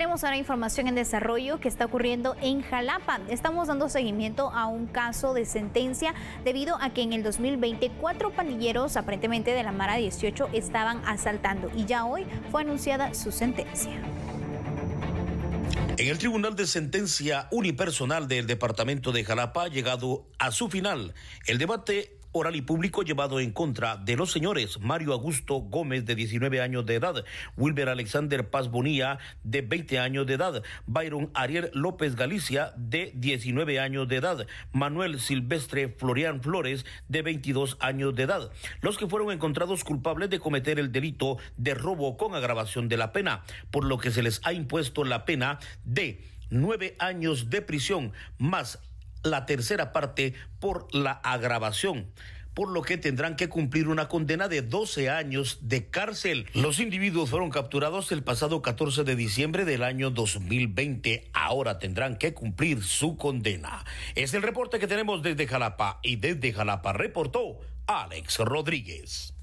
tenemos ahora información en desarrollo que está ocurriendo en Jalapa. Estamos dando seguimiento a un caso de sentencia debido a que en el 2020 cuatro pandilleros aparentemente de la Mara 18 estaban asaltando y ya hoy fue anunciada su sentencia. En el Tribunal de Sentencia Unipersonal del Departamento de Jalapa ha llegado a su final el debate oral y público llevado en contra de los señores Mario Augusto Gómez, de 19 años de edad, Wilber Alexander Paz Bonilla, de 20 años de edad, Byron Ariel López Galicia, de 19 años de edad, Manuel Silvestre Florian Flores, de 22 años de edad, los que fueron encontrados culpables de cometer el delito de robo con agravación de la pena, por lo que se les ha impuesto la pena de nueve años de prisión más la tercera parte por la agravación por lo que tendrán que cumplir una condena de 12 años de cárcel. Los individuos fueron capturados el pasado 14 de diciembre del año 2020. Ahora tendrán que cumplir su condena. Es el reporte que tenemos desde Jalapa y desde Jalapa reportó Alex Rodríguez.